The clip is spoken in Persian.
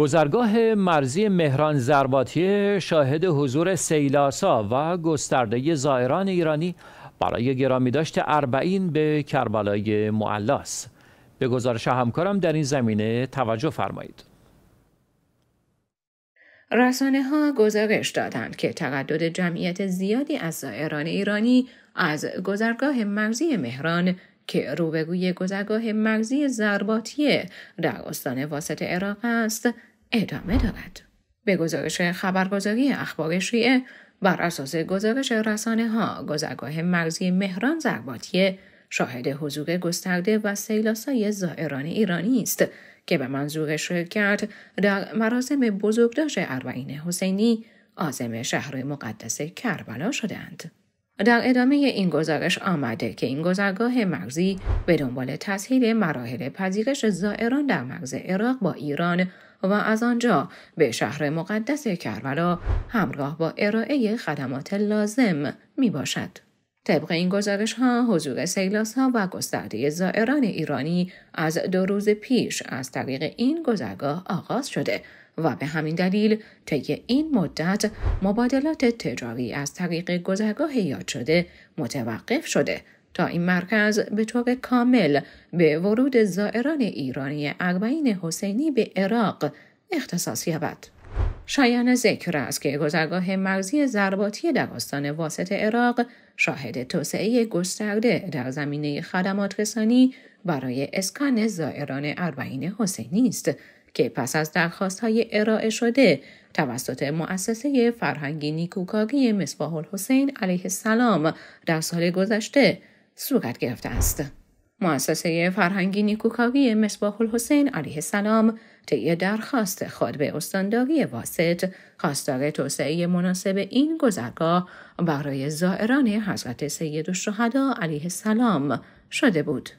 گذرگاه مرزی مهران زرباتیه شاهد حضور سیلاسا و گسترده زائران ایرانی برای گرامی داشت اربعین به کربلای معلاس به گزارش همکارم در این زمینه توجه فرمایید رسانه ها گزارش دادند که تقدد جمعیت زیادی از زائران ایرانی از گذرگاه مرزی مهران که روبروی گذرگاه مرزی زرباتیه در استان واسط عراق است ادامه دارد. به گزارش خبرگزاری اخبار شیعه بر اساس گزارش رسانه ها گذرگاه مرزی مهران زرباتیه شاهد حضور گسترده و سیلاسای زائران ایرانی است که به منظور شرکت در مراسم بزرگداشت اربعین حسینی آزم شهر مقدس کربلا شدند. در ادامه این گزارش آمده که این گذرگاه مرزی به دنبال تسهیل مراحل پذیرش زائران در مرز عراق با ایران و از آنجا به شهر مقدس کربلا همراه با ارائه خدمات لازم می باشد. طبق این گزارش ها حضور سیلاس ها و گسترده زائران ایرانی از دو روز پیش از طریق این گذرگاه آغاز شده و به همین دلیل طی این مدت مبادلات تجاری از طریق گذرگاه یاد شده متوقف شده تا این مرکز به طور کامل به ورود زائران ایرانی اربعین حسینی به عراق اختصاص یابد شایان ذکر است که گذرگاه مرزی زرباتی در واسط عراق شاهد توسعه گسترده در زمینه خدمات رسانی برای اسکان زائران اربعین حسینی است که پس از درخواست های ارائه شده توسط مؤسسه فرهنگی نیکوکاری مصباح الحسین علیه السلام در سال گذشته صورت گرفته است. مؤسسه فرهنگی نیکوکاوی مصباح الحسین علیه السلام طی درخواست خود به استانداری واسط خواستار توسعه مناسب این گذرگاه برای زائران حضرت سید الشهدا علیه السلام شده بود.